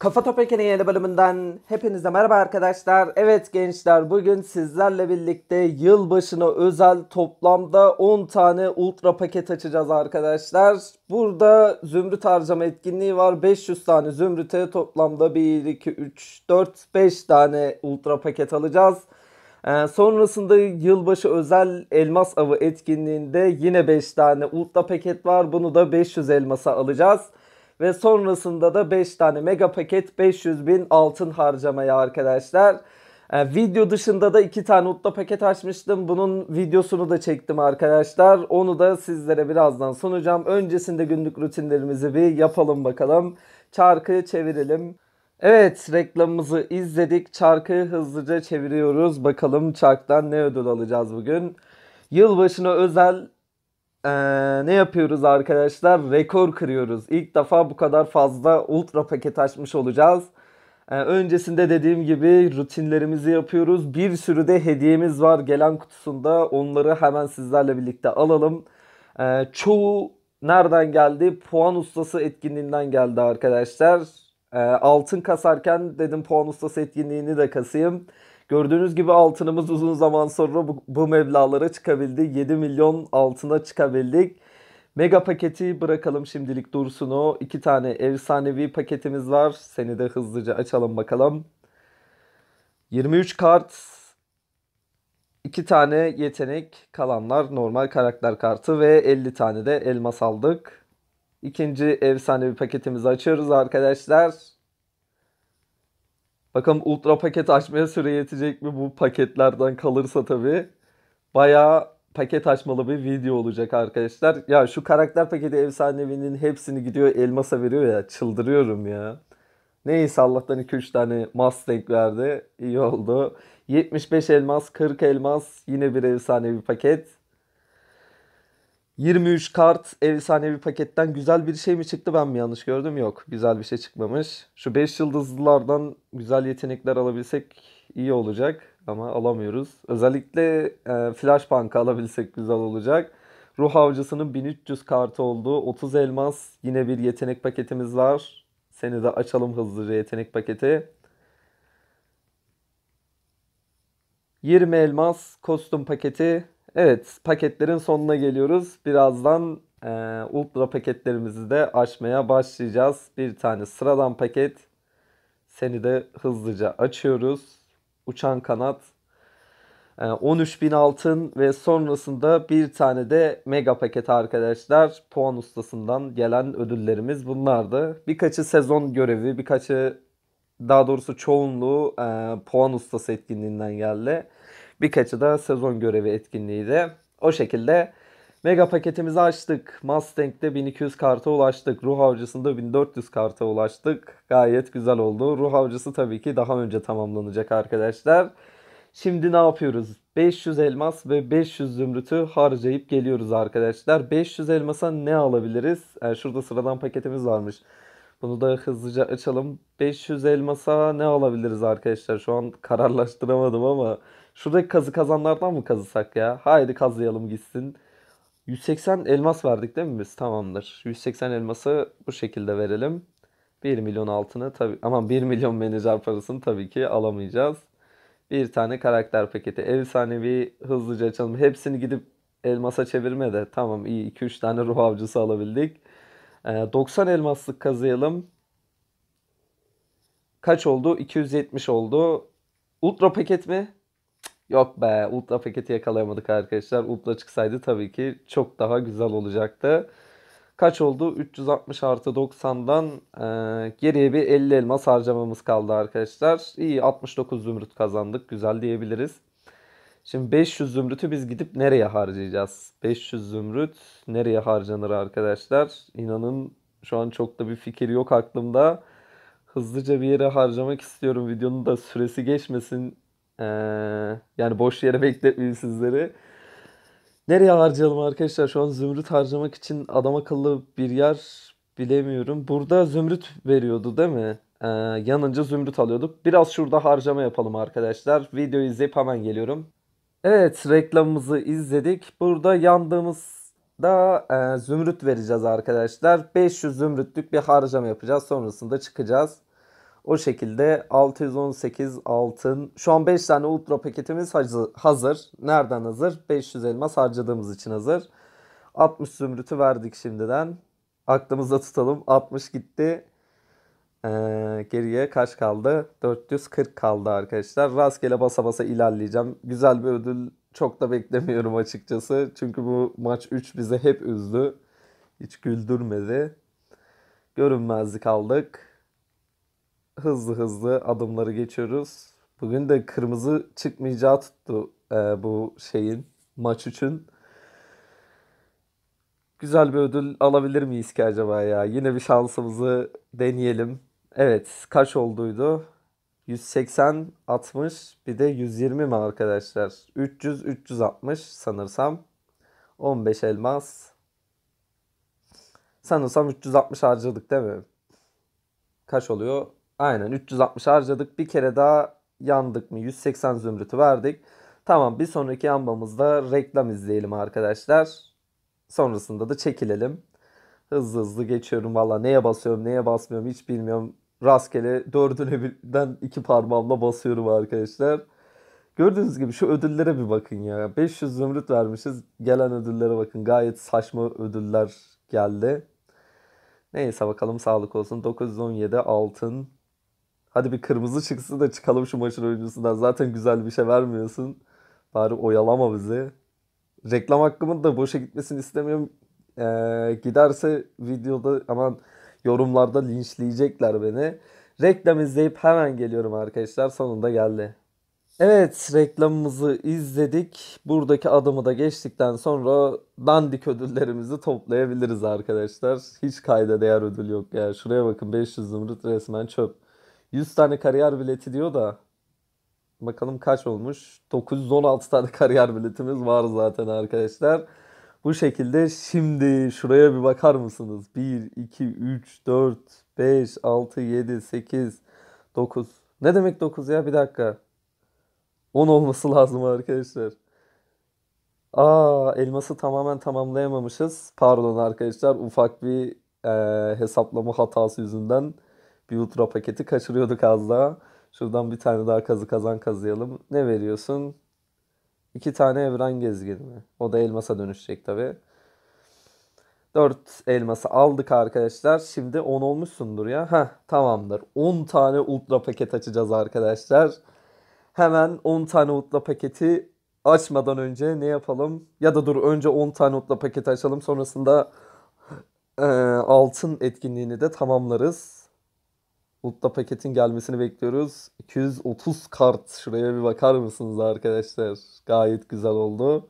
Kafa Toprak'ın yeni bölümünden hepinize merhaba arkadaşlar. Evet gençler bugün sizlerle birlikte yılbaşına özel toplamda 10 tane ultra paket açacağız arkadaşlar. Burada zümrüt harcama etkinliği var. 500 tane zümrüte toplamda 1, 2, 3, 4, 5 tane ultra paket alacağız. Ee, sonrasında yılbaşı özel elmas avı etkinliğinde yine 5 tane ultra paket var. Bunu da 500 elmasa alacağız. Ve sonrasında da 5 tane mega paket 500 bin altın harcamaya arkadaşlar. Yani ee, video dışında da iki tane Utla paket açmıştım. Bunun videosunu da çektim arkadaşlar. Onu da sizlere birazdan sunacağım. Öncesinde günlük rutinlerimizi bir yapalım bakalım. Çarkı çevirelim. Evet reklamımızı izledik. Çarkı hızlıca çeviriyoruz. Bakalım çarktan ne ödül alacağız bugün. Yılbaşına özel ee, ne yapıyoruz arkadaşlar? Rekor kırıyoruz. İlk defa bu kadar fazla ultra paket açmış olacağız. Ee, öncesinde dediğim gibi rutinlerimizi yapıyoruz. Bir sürü de hediyemiz var gelen kutusunda. Onları hemen sizlerle birlikte alalım. Ee, çoğu nereden geldi? Puan ustası etkinliğinden geldi arkadaşlar. Ee, altın kasarken dedim puan ustası etkinliğini de kasayım. Gördüğünüz gibi altınımız uzun zaman sonra bu, bu meblalara çıkabildi. 7 milyon altına çıkabildik. Mega paketi bırakalım şimdilik dursun o. İki tane efsanevi paketimiz var. Seni de hızlıca açalım bakalım. 23 kart. iki tane yetenek kalanlar normal karakter kartı ve 50 tane de elmas aldık. İkinci efsanevi paketimizi açıyoruz arkadaşlar. Bakalım ultra paket açmaya süre yetecek mi bu paketlerden kalırsa tabii. Bayağı paket açmalı bir video olacak arkadaşlar. Ya şu karakter paketi efsanevinin hepsini gidiyor elmasa veriyor ya çıldırıyorum ya. Neyse Allah'tan 2-3 tane Mustang verdi. İyi oldu. 75 elmas, 40 elmas yine bir efsanevi paket. 23 kart efsanevi paketten güzel bir şey mi çıktı ben mi yanlış gördüm? Yok güzel bir şey çıkmamış. Şu 5 yıldızlılardan güzel yetenekler alabilsek iyi olacak ama alamıyoruz. Özellikle e, Flash Bank'ı alabilsek güzel olacak. Ruh Avcısı'nın 1300 kartı oldu. 30 elmas yine bir yetenek paketimiz var. Seni de açalım hızlıca yetenek paketi. 20 elmas kostüm paketi Evet paketlerin sonuna geliyoruz. Birazdan e, ultra paketlerimizi de açmaya başlayacağız. Bir tane sıradan paket. Seni de hızlıca açıyoruz. Uçan kanat. E, 13.000 altın ve sonrasında bir tane de mega paket arkadaşlar. Puan ustasından gelen ödüllerimiz bunlardı. Birkaçı sezon görevi, birkaçı daha doğrusu çoğunluğu e, puan ustası etkinliğinden geldi. Birkaçı da sezon görevi etkinliği de O şekilde mega paketimizi açtık. Mustang'de 1200 karta ulaştık. Ruh Avcısı'nda 1400 karta ulaştık. Gayet güzel oldu. Ruh Avcısı tabii ki daha önce tamamlanacak arkadaşlar. Şimdi ne yapıyoruz? 500 elmas ve 500 zümrütü harcayıp geliyoruz arkadaşlar. 500 elmasa ne alabiliriz? Yani ee, şurada sıradan paketimiz varmış. Bunu da hızlıca açalım. 500 elmasa ne alabiliriz arkadaşlar? Şu an kararlaştıramadım ama Şuradaki kazı kazanlardan mı kazısak ya? Haydi kazıyalım gitsin. 180 elmas verdik değil mi biz? Tamamdır. 180 elması bu şekilde verelim. 1 milyon altını tabi ama 1 milyon menajer parasını tabii ki alamayacağız. Bir tane karakter paketi. Efsanevi hızlıca açalım. Hepsini gidip elmasa çevirme de. Tamam iyi 2-3 tane ruh avcısı alabildik. E, ee, 90 elmaslık kazıyalım. Kaç oldu? 270 oldu. Ultra paket mi? Yok be Ult'la paketi yakalayamadık arkadaşlar. Ult'la çıksaydı tabii ki çok daha güzel olacaktı. Kaç oldu? 360 artı 90'dan e, geriye bir 50 elmas harcamamız kaldı arkadaşlar. İyi 69 zümrüt kazandık. Güzel diyebiliriz. Şimdi 500 zümrütü biz gidip nereye harcayacağız? 500 zümrüt nereye harcanır arkadaşlar? İnanın şu an çok da bir fikir yok aklımda. Hızlıca bir yere harcamak istiyorum. Videonun da süresi geçmesin ee, yani boş yere bekletmeyeyim sizleri. Nereye harcayalım arkadaşlar? Şu an zümrüt harcamak için adam akıllı bir yer bilemiyorum. Burada zümrüt veriyordu değil mi? Ee, yanınca zümrüt alıyorduk. Biraz şurada harcama yapalım arkadaşlar. Videoyu izleyip hemen geliyorum. Evet reklamımızı izledik. Burada yandığımızda e, zümrüt vereceğiz arkadaşlar. 500 zümrütlük bir harcama yapacağız. Sonrasında çıkacağız. O şekilde 618 altın. Şu an 5 tane ultra paketimiz hazır. Nereden hazır? 500 elmas harcadığımız için hazır. 60 zümrütü verdik şimdiden. Aklımızda tutalım. 60 gitti. Ee, geriye kaç kaldı? 440 kaldı arkadaşlar. Rastgele basa basa ilerleyeceğim. Güzel bir ödül çok da beklemiyorum açıkçası. Çünkü bu maç 3 bize hep üzdü. Hiç güldürmedi. Görünmezlik aldık hızlı hızlı adımları geçiyoruz. Bugün de kırmızı çıkmayacağı tuttu e, bu şeyin maç için. Güzel bir ödül alabilir miyiz ki acaba ya? Yine bir şansımızı deneyelim. Evet kaç olduydu? 180 60 bir de 120 mi arkadaşlar? 300 360 sanırsam. 15 elmas. Sanırsam 360 harcadık değil mi? Kaç oluyor? Aynen 360 harcadık. Bir kere daha yandık mı 180 zümrütü verdik. Tamam bir sonraki yambamızda reklam izleyelim arkadaşlar. Sonrasında da çekilelim. Hızlı hızlı geçiyorum valla neye basıyorum neye basmıyorum hiç bilmiyorum. Rastgele dördüne birden iki parmağımla basıyorum arkadaşlar. Gördüğünüz gibi şu ödüllere bir bakın ya. 500 zümrüt vermişiz. Gelen ödüllere bakın. Gayet saçma ödüller geldi. Neyse bakalım sağlık olsun. 917 altın Hadi bir kırmızı çıksın da çıkalım şu maçın oyuncusundan. Zaten güzel bir şey vermiyorsun. Bari oyalama bizi. Reklam hakkımın da boşa gitmesini istemiyorum. Ee, giderse videoda aman yorumlarda linçleyecekler beni. Reklam izleyip hemen geliyorum arkadaşlar. Sonunda geldi. Evet reklamımızı izledik. Buradaki adımı da geçtikten sonra dandik ödüllerimizi toplayabiliriz arkadaşlar. Hiç kayda değer ödül yok ya. Şuraya bakın 500 zümrüt resmen çöp. 100 tane kariyer bileti diyor da bakalım kaç olmuş? 916 tane kariyer biletimiz var zaten arkadaşlar. Bu şekilde şimdi şuraya bir bakar mısınız? 1, 2, 3, 4, 5, 6, 7, 8, 9. Ne demek 9 ya? Bir dakika. 10 olması lazım arkadaşlar. Aa elması tamamen tamamlayamamışız. Pardon arkadaşlar ufak bir e, hesaplama hatası yüzünden bir ultra paketi kaçırıyorduk az daha. Şuradan bir tane daha kazı kazan kazıyalım. Ne veriyorsun? İki tane evren gezgini. O da elmasa dönüşecek tabi. Dört elması aldık arkadaşlar. Şimdi on olmuşsundur ya. Heh tamamdır. On tane ultra paket açacağız arkadaşlar. Hemen on tane ultra paketi açmadan önce ne yapalım? Ya da dur önce on tane ultra paketi açalım. Sonrasında e, altın etkinliğini de tamamlarız. Ultra paketin gelmesini bekliyoruz. 230 kart. Şuraya bir bakar mısınız arkadaşlar? Gayet güzel oldu.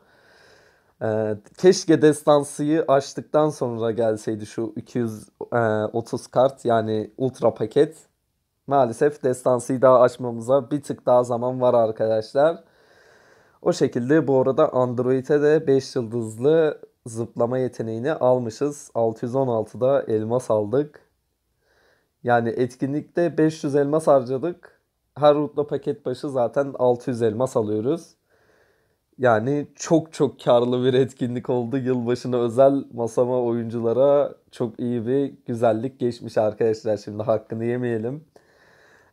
Ee, keşke destansıyı açtıktan sonra gelseydi şu 230 kart yani ultra paket. Maalesef destansıyı daha açmamıza bir tık daha zaman var arkadaşlar. O şekilde bu arada Android'e de 5 yıldızlı zıplama yeteneğini almışız. 616'da elmas aldık. Yani etkinlikte 500 elmas harcadık. Her rutla paket başı zaten 600 elmas alıyoruz. Yani çok çok karlı bir etkinlik oldu. Yılbaşına özel masama oyunculara çok iyi bir güzellik geçmiş arkadaşlar. Şimdi hakkını yemeyelim.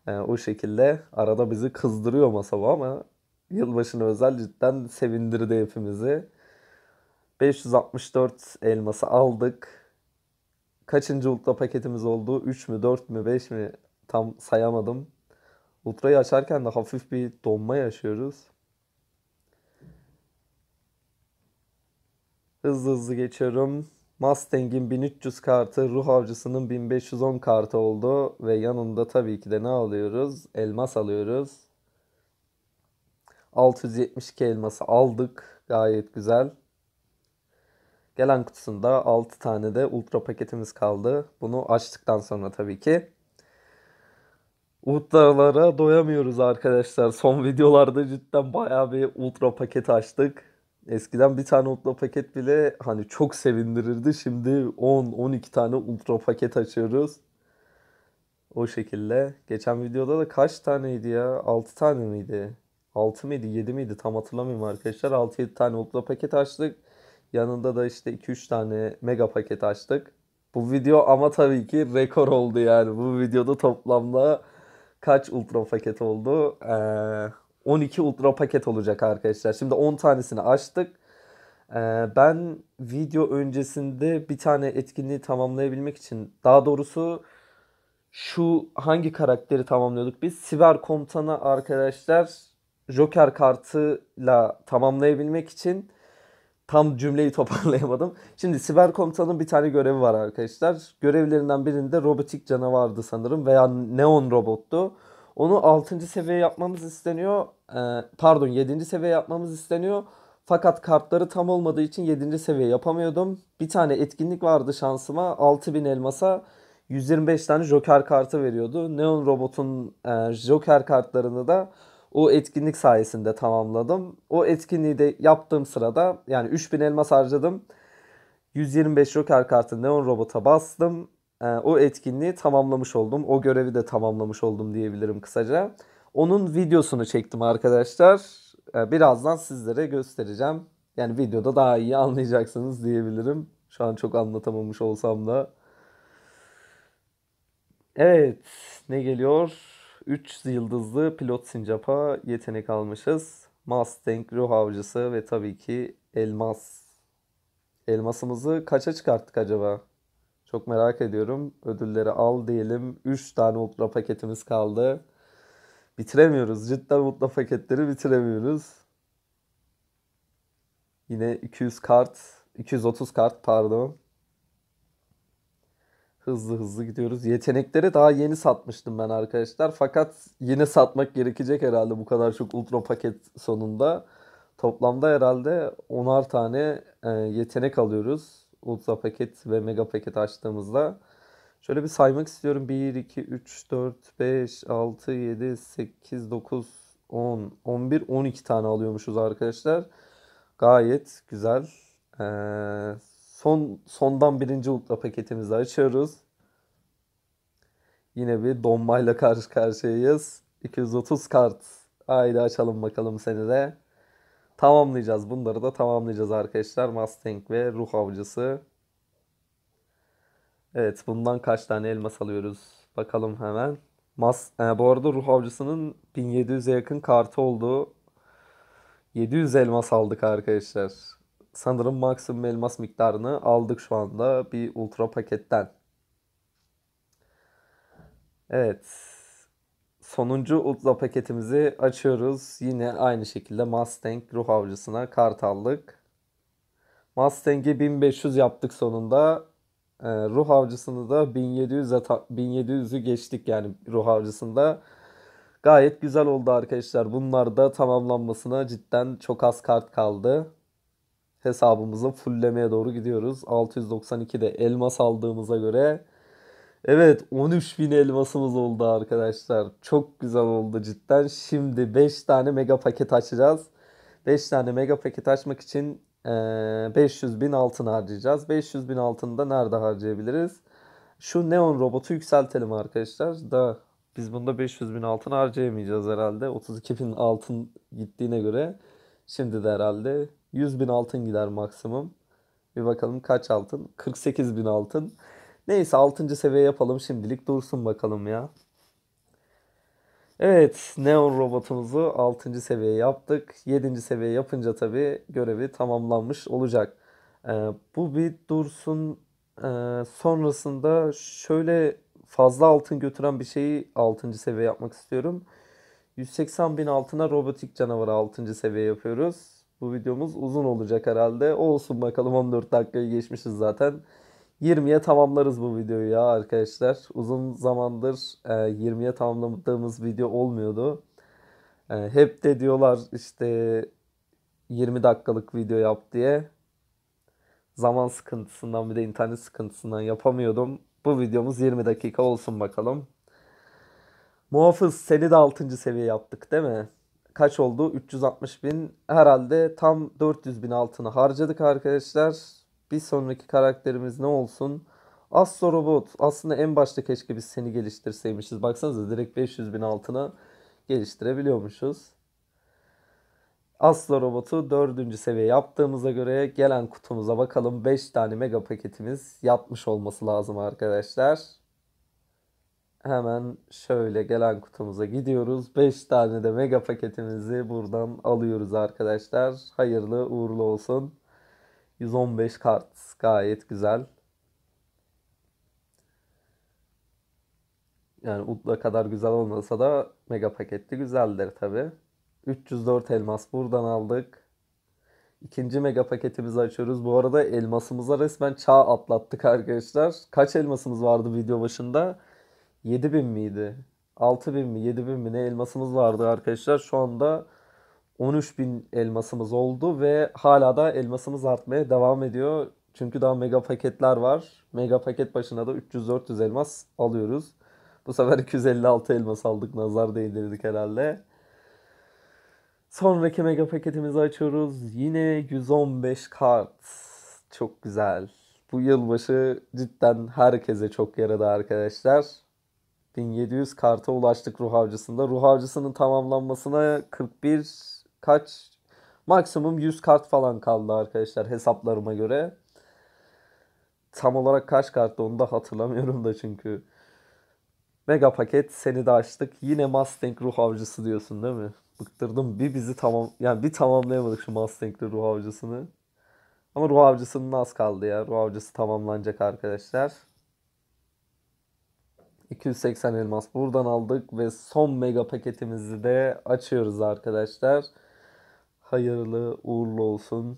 Ee, o şekilde arada bizi kızdırıyor masama ama yılbaşına özel cidden sevindirdi hepimizi. 564 elması aldık kaçıncı ultra paketimiz oldu? 3 mü 4 mü 5 mi tam sayamadım. Ultra'yı açarken de hafif bir donma yaşıyoruz. Hızlı hızlı geçiyorum. Mustang'in 1300 kartı, Ruh Avcısı'nın 1510 kartı oldu. Ve yanında tabii ki de ne alıyoruz? Elmas alıyoruz. 672 elması aldık. Gayet güzel. Gelen kutusunda 6 tane de ultra paketimiz kaldı. Bunu açtıktan sonra tabii ki. Ultralara doyamıyoruz arkadaşlar. Son videolarda cidden bayağı bir ultra paket açtık. Eskiden bir tane ultra paket bile hani çok sevindirirdi. Şimdi 10-12 tane ultra paket açıyoruz. O şekilde. Geçen videoda da kaç taneydi ya? 6 tane miydi? 6 mıydı 7 miydi tam hatırlamıyorum arkadaşlar. 6-7 tane ultra paket açtık. Yanında da işte 2-3 tane mega paket açtık. Bu video ama tabii ki rekor oldu yani. Bu videoda toplamda kaç ultra paket oldu? Ee, 12 ultra paket olacak arkadaşlar. Şimdi 10 tanesini açtık. Ee, ben video öncesinde bir tane etkinliği tamamlayabilmek için daha doğrusu şu hangi karakteri tamamlıyorduk biz? Siber komutanı arkadaşlar Joker kartıyla tamamlayabilmek için tam cümleyi toparlayamadım. Şimdi siber komutanın bir tane görevi var arkadaşlar. Görevlerinden birinde robotik canavardı sanırım veya neon robottu. Onu 6. seviye yapmamız isteniyor. Ee, pardon 7. seviye yapmamız isteniyor. Fakat kartları tam olmadığı için 7. seviye yapamıyordum. Bir tane etkinlik vardı şansıma. 6000 elmasa 125 tane joker kartı veriyordu. Neon robotun e, joker kartlarını da o etkinlik sayesinde tamamladım. O etkinliği de yaptığım sırada yani 3000 elmas harcadım. 125 Joker kartı Neon Robot'a bastım. E, o etkinliği tamamlamış oldum. O görevi de tamamlamış oldum diyebilirim kısaca. Onun videosunu çektim arkadaşlar. E, birazdan sizlere göstereceğim. Yani videoda daha iyi anlayacaksınız diyebilirim. Şu an çok anlatamamış olsam da. Evet, ne geliyor? 3 yıldızlı pilot sincapa yetenek almışız. Mustang, ruh avcısı ve tabii ki elmas. Elmasımızı kaça çıkarttık acaba? Çok merak ediyorum. Ödülleri al diyelim. 3 tane ultra paketimiz kaldı. Bitiremiyoruz. Cidden ultra paketleri bitiremiyoruz. Yine 200 kart, 230 kart pardon hızlı hızlı gidiyoruz. Yetenekleri daha yeni satmıştım ben arkadaşlar. Fakat yine satmak gerekecek herhalde bu kadar çok ultra paket sonunda. Toplamda herhalde 10'ar tane e, yetenek alıyoruz. Ultra paket ve mega paket açtığımızda. Şöyle bir saymak istiyorum. 1, 2, 3, 4, 5, 6, 7, 8, 9, 10, 11, 12 tane alıyormuşuz arkadaşlar. Gayet güzel. Ee, Son sondan birinci ultra paketimizi açıyoruz. Yine bir donmayla karşı karşıyayız. 230 kart. Haydi açalım bakalım seni de. Tamamlayacağız. Bunları da tamamlayacağız arkadaşlar. Mustang ve Ruh Avcısı. Evet bundan kaç tane elmas alıyoruz? Bakalım hemen. Mas e, bu arada Ruh Avcısı'nın 1700'e yakın kartı olduğu 700 elmas aldık arkadaşlar sanırım maksimum elmas miktarını aldık şu anda bir ultra paketten. Evet. Sonuncu ultra paketimizi açıyoruz. Yine aynı şekilde Mustang ruh avcısına kart aldık. Mustang'i 1500 yaptık sonunda. E, ruh avcısını da 1700 1700'ü geçtik yani ruh avcısında. Gayet güzel oldu arkadaşlar. Bunlar da tamamlanmasına cidden çok az kart kaldı hesabımızı fulllemeye doğru gidiyoruz. 692'de elmas aldığımıza göre Evet 13.000 elmasımız oldu arkadaşlar. Çok güzel oldu cidden. Şimdi 5 tane mega paket açacağız. 5 tane mega paket açmak için 500 bin altın harcayacağız. 500 bin altını da nerede harcayabiliriz? Şu neon robotu yükseltelim arkadaşlar. Da biz bunda 500 bin altın harcayamayacağız herhalde. 32 bin altın gittiğine göre. Şimdi de herhalde 100 bin altın gider maksimum. Bir bakalım kaç altın? 48 bin altın. Neyse 6. seviye yapalım şimdilik dursun bakalım ya. Evet Neon robotumuzu 6. seviye yaptık. 7. seviye yapınca tabi görevi tamamlanmış olacak. Ee, bu bir dursun. Ee, sonrasında şöyle fazla altın götüren bir şeyi 6. seviye yapmak istiyorum. 180 bin altına robotik canavarı 6. seviye yapıyoruz. Bu videomuz uzun olacak herhalde. Olsun bakalım 14 dakikayı geçmişiz zaten. 20'ye tamamlarız bu videoyu ya arkadaşlar. Uzun zamandır 20'ye e, tamamladığımız video olmuyordu. E, hep de diyorlar işte 20 dakikalık video yap diye. Zaman sıkıntısından bir de internet sıkıntısından yapamıyordum. Bu videomuz 20 dakika olsun bakalım. Muhafız seni de 6. seviye yaptık değil mi? kaç oldu? 360 bin. Herhalde tam 400 bin altını harcadık arkadaşlar. Bir sonraki karakterimiz ne olsun? robot. Aslında en başta keşke biz seni geliştirseymişiz. Baksanıza direkt 500 bin altına geliştirebiliyormuşuz. Asla robotu 4. seviye yaptığımıza göre gelen kutumuza bakalım 5 tane mega paketimiz yapmış olması lazım arkadaşlar hemen şöyle gelen kutumuza gidiyoruz. 5 tane de mega paketimizi buradan alıyoruz arkadaşlar. Hayırlı uğurlu olsun. 115 kart gayet güzel. Yani utla kadar güzel olmasa da mega paketli güzeldir tabi. 304 elmas buradan aldık. İkinci mega paketimizi açıyoruz. Bu arada elmasımıza resmen çağ atlattık arkadaşlar. Kaç elmasımız vardı video başında? 7000 miydi? 6000 mi 7000 mi ne elmasımız vardı arkadaşlar. Şu anda 13000 elmasımız oldu ve hala da elmasımız artmaya devam ediyor. Çünkü daha mega paketler var. Mega paket başına da 300-400 elmas alıyoruz. Bu sefer 256 elmas aldık. Nazar değdirdik herhalde. Sonraki mega paketimizi açıyoruz. Yine 115 kart. Çok güzel. Bu yılbaşı cidden herkese çok yaradı arkadaşlar. 1700 karta ulaştık ruh avcısında. Ruh avcısının tamamlanmasına 41 kaç maksimum 100 kart falan kaldı arkadaşlar hesaplarıma göre. Tam olarak kaç karttı onu da hatırlamıyorum da çünkü. Mega paket seni de açtık. Yine Mustang ruh avcısı diyorsun değil mi? Bıktırdım. Bir bizi tamam yani bir tamamlayamadık şu Mustang'li ruh avcısını. Ama ruh avcısının az kaldı ya. Ruh avcısı tamamlanacak arkadaşlar. 280 elmas buradan aldık ve son mega paketimizi de açıyoruz arkadaşlar. Hayırlı uğurlu olsun.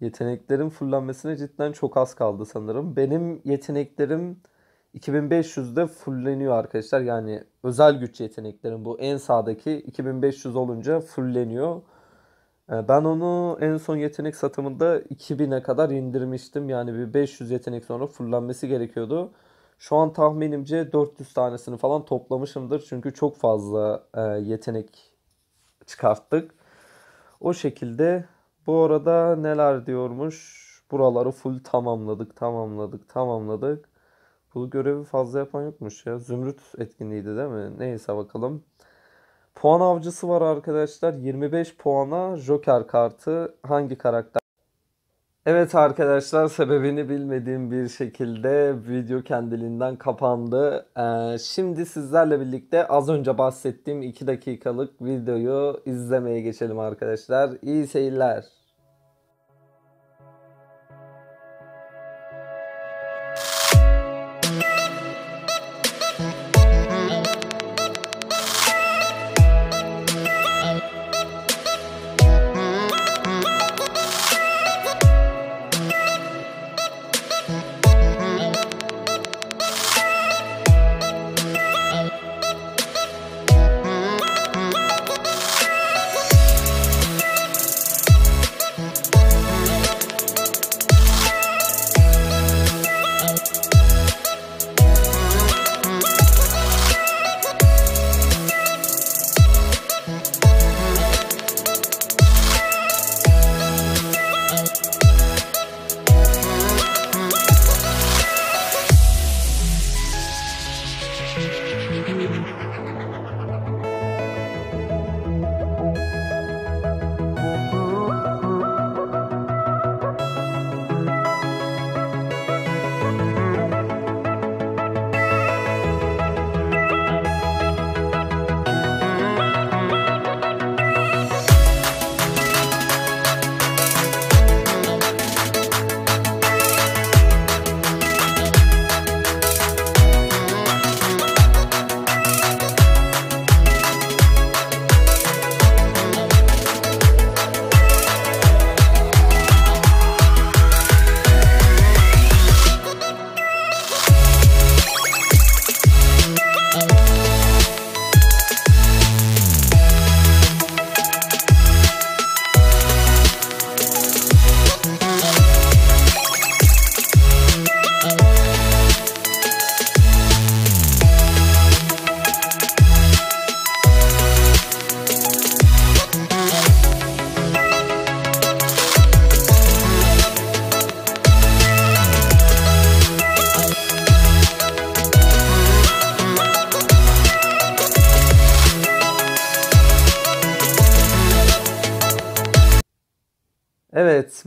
Yeteneklerin fullenmesine cidden çok az kaldı sanırım. Benim yeteneklerim 2500'de fulleniyor arkadaşlar. Yani özel güç yeteneklerim bu en sağdaki 2500 olunca fulleniyor. Ee, ben onu en son yetenek satımında 2000'e kadar indirmiştim. Yani bir 500 yetenek sonra fullenmesi gerekiyordu. Şu an tahminimce 400 tanesini falan toplamışımdır. Çünkü çok fazla e, yetenek çıkarttık. O şekilde bu arada neler diyormuş? Buraları full tamamladık, tamamladık, tamamladık. Bu görevi fazla yapan yokmuş ya. Zümrüt etkinliğiydi değil mi? Neyse bakalım. Puan avcısı var arkadaşlar. 25 puana Joker kartı hangi karakter Evet arkadaşlar sebebini bilmediğim bir şekilde video kendiliğinden kapandı. Ee, şimdi sizlerle birlikte az önce bahsettiğim 2 dakikalık videoyu izlemeye geçelim arkadaşlar. İyi seyirler.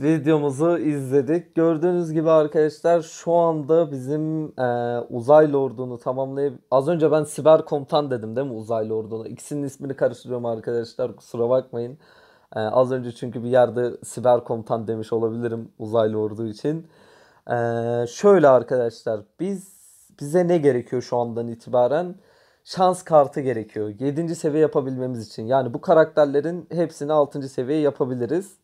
videomuzu izledik. Gördüğünüz gibi arkadaşlar şu anda bizim e, uzay lordunu tamamlayıp... Az önce ben siber komutan dedim değil mi uzay lordunu? İkisinin ismini karıştırıyorum arkadaşlar kusura bakmayın. E, az önce çünkü bir yerde siber komutan demiş olabilirim uzay lordu için. E, şöyle arkadaşlar biz bize ne gerekiyor şu andan itibaren? şans kartı gerekiyor. 7. seviye yapabilmemiz için. Yani bu karakterlerin hepsini 6. seviye yapabiliriz.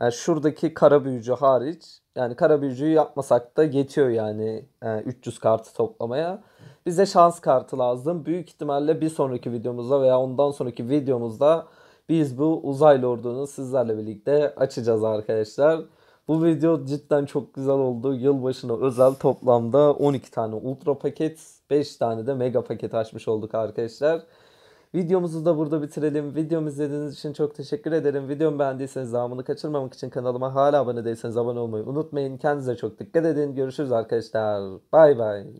Yani şuradaki kara büyücü hariç yani kara büyücüyü yapmasak da yetiyor yani 300 e, kartı toplamaya. Bize şans kartı lazım. Büyük ihtimalle bir sonraki videomuzda veya ondan sonraki videomuzda biz bu uzay lordunu sizlerle birlikte açacağız arkadaşlar. Bu video cidden çok güzel oldu. Yılbaşına özel toplamda 12 tane ultra paket, 5 tane de mega paket açmış olduk arkadaşlar. Videomuzu da burada bitirelim. Videomu izlediğiniz için çok teşekkür ederim. Videomu beğendiyseniz devamını kaçırmamak için kanalıma hala abone değilseniz abone olmayı unutmayın. Kendinize çok dikkat edin. Görüşürüz arkadaşlar. Bay bay.